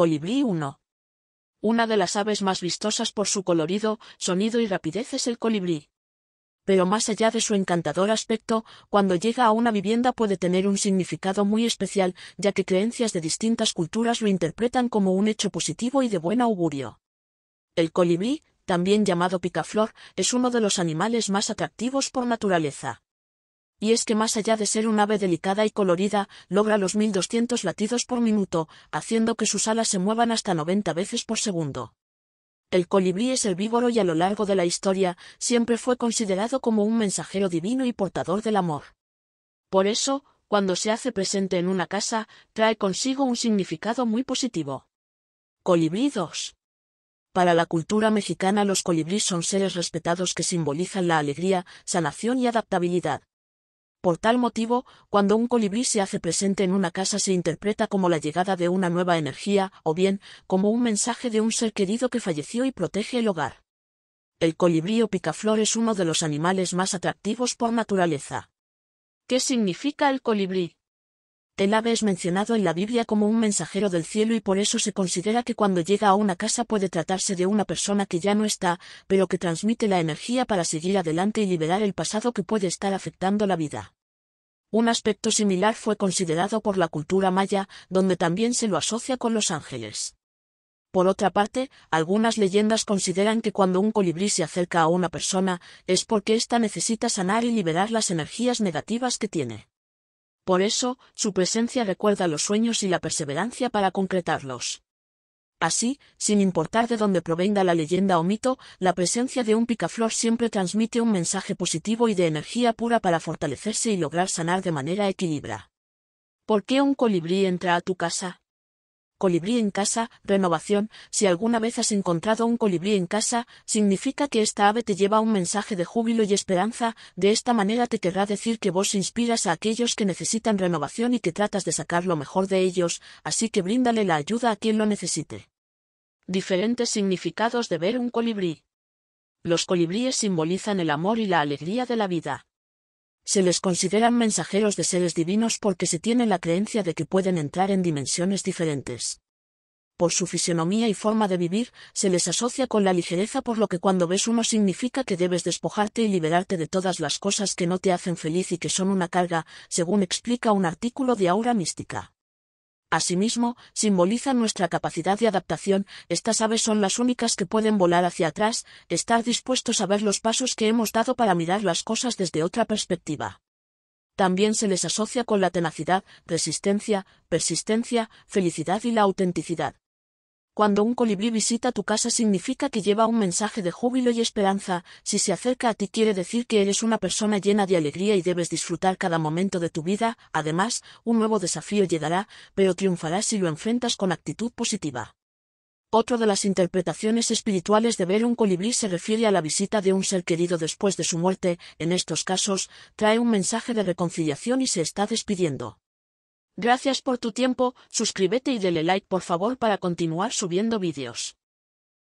Colibrí 1. Una de las aves más vistosas por su colorido, sonido y rapidez es el colibrí. Pero más allá de su encantador aspecto, cuando llega a una vivienda puede tener un significado muy especial, ya que creencias de distintas culturas lo interpretan como un hecho positivo y de buen augurio. El colibrí, también llamado picaflor, es uno de los animales más atractivos por naturaleza. Y es que más allá de ser un ave delicada y colorida, logra los 1200 latidos por minuto, haciendo que sus alas se muevan hasta 90 veces por segundo. El colibrí es herbívoro y a lo largo de la historia, siempre fue considerado como un mensajero divino y portador del amor. Por eso, cuando se hace presente en una casa, trae consigo un significado muy positivo. Colibrí Para la cultura mexicana los colibrí son seres respetados que simbolizan la alegría, sanación y adaptabilidad, por tal motivo, cuando un colibrí se hace presente en una casa se interpreta como la llegada de una nueva energía, o bien, como un mensaje de un ser querido que falleció y protege el hogar. El colibrí o picaflor es uno de los animales más atractivos por naturaleza. ¿Qué significa el colibrí? Telave es mencionado en la Biblia como un mensajero del cielo y por eso se considera que cuando llega a una casa puede tratarse de una persona que ya no está, pero que transmite la energía para seguir adelante y liberar el pasado que puede estar afectando la vida. Un aspecto similar fue considerado por la cultura maya, donde también se lo asocia con los ángeles. Por otra parte, algunas leyendas consideran que cuando un colibrí se acerca a una persona, es porque ésta necesita sanar y liberar las energías negativas que tiene. Por eso, su presencia recuerda los sueños y la perseverancia para concretarlos. Así, sin importar de dónde provenga la leyenda o mito, la presencia de un picaflor siempre transmite un mensaje positivo y de energía pura para fortalecerse y lograr sanar de manera equilibrada. ¿Por qué un colibrí entra a tu casa? colibrí en casa, renovación, si alguna vez has encontrado un colibrí en casa, significa que esta ave te lleva un mensaje de júbilo y esperanza, de esta manera te querrá decir que vos inspiras a aquellos que necesitan renovación y que tratas de sacar lo mejor de ellos, así que bríndale la ayuda a quien lo necesite. Diferentes significados de ver un colibrí. Los colibríes simbolizan el amor y la alegría de la vida se les consideran mensajeros de seres divinos porque se tiene la creencia de que pueden entrar en dimensiones diferentes. Por su fisionomía y forma de vivir, se les asocia con la ligereza por lo que cuando ves uno significa que debes despojarte y liberarte de todas las cosas que no te hacen feliz y que son una carga, según explica un artículo de Aura Mística. Asimismo, simbolizan nuestra capacidad de adaptación, estas aves son las únicas que pueden volar hacia atrás, estar dispuestos a ver los pasos que hemos dado para mirar las cosas desde otra perspectiva. También se les asocia con la tenacidad, resistencia, persistencia, felicidad y la autenticidad. Cuando un colibrí visita tu casa significa que lleva un mensaje de júbilo y esperanza, si se acerca a ti quiere decir que eres una persona llena de alegría y debes disfrutar cada momento de tu vida, además, un nuevo desafío llegará, pero triunfarás si lo enfrentas con actitud positiva. Otra de las interpretaciones espirituales de ver un colibrí se refiere a la visita de un ser querido después de su muerte, en estos casos, trae un mensaje de reconciliación y se está despidiendo. Gracias por tu tiempo, suscríbete y dele like por favor para continuar subiendo vídeos.